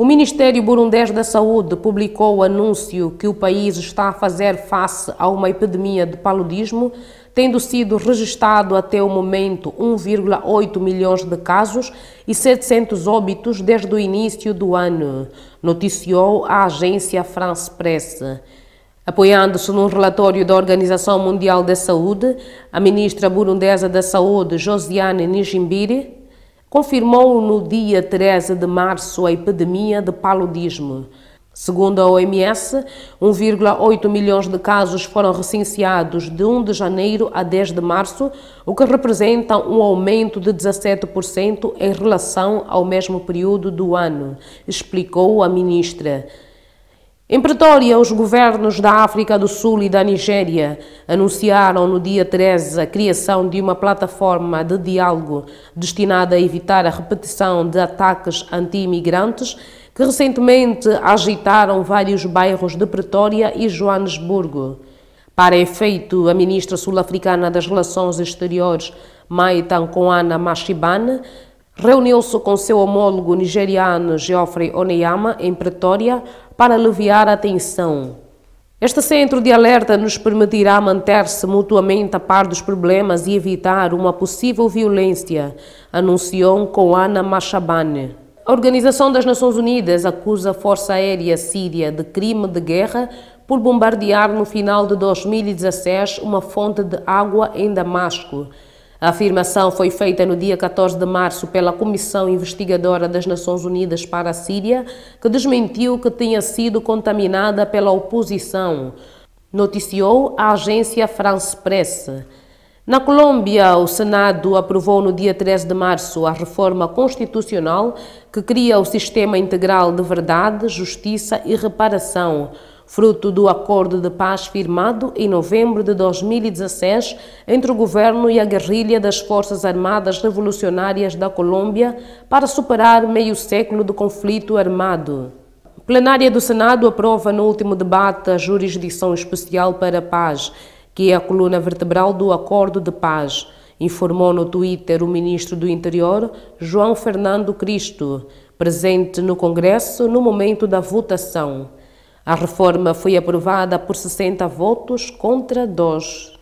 O Ministério Burundês da Saúde publicou o anúncio que o país está a fazer face a uma epidemia de paludismo, tendo sido registado até o momento 1,8 milhões de casos e 700 óbitos desde o início do ano, noticiou a agência France Presse. Apoiando-se num relatório da Organização Mundial da Saúde, a ministra burundesa da Saúde, Josiane Nijimbiri, Confirmou no dia 13 de março a epidemia de paludismo. Segundo a OMS, 1,8 milhões de casos foram recenseados de 1 de janeiro a 10 de março, o que representa um aumento de 17% em relação ao mesmo período do ano, explicou a ministra. Em Pretória, os governos da África do Sul e da Nigéria anunciaram no dia 13 a criação de uma plataforma de diálogo destinada a evitar a repetição de ataques anti-imigrantes que recentemente agitaram vários bairros de Pretória e Joanesburgo. Para efeito, a ministra sul-africana das Relações Exteriores, Maita Nkoana Mashibane, reuniu-se com seu homólogo nigeriano Geoffrey Oneyama em Pretória para aliviar a tensão. Este centro de alerta nos permitirá manter-se mutuamente a par dos problemas e evitar uma possível violência, anunciou Koana Machabane. A Organização das Nações Unidas acusa a Força Aérea Síria de crime de guerra por bombardear no final de 2016 uma fonte de água em Damasco. A afirmação foi feita no dia 14 de março pela Comissão Investigadora das Nações Unidas para a Síria, que desmentiu que tenha sido contaminada pela oposição, noticiou a agência France Presse. Na Colômbia, o Senado aprovou no dia 13 de março a reforma constitucional que cria o Sistema Integral de Verdade, Justiça e Reparação fruto do acordo de paz firmado em novembro de 2016 entre o governo e a guerrilha das Forças Armadas Revolucionárias da Colômbia para superar meio século de conflito armado. Plenária do Senado aprova no último debate a Jurisdição Especial para a Paz, que é a coluna vertebral do Acordo de Paz, informou no Twitter o ministro do Interior, João Fernando Cristo, presente no Congresso no momento da votação. A reforma foi aprovada por 60 votos contra 2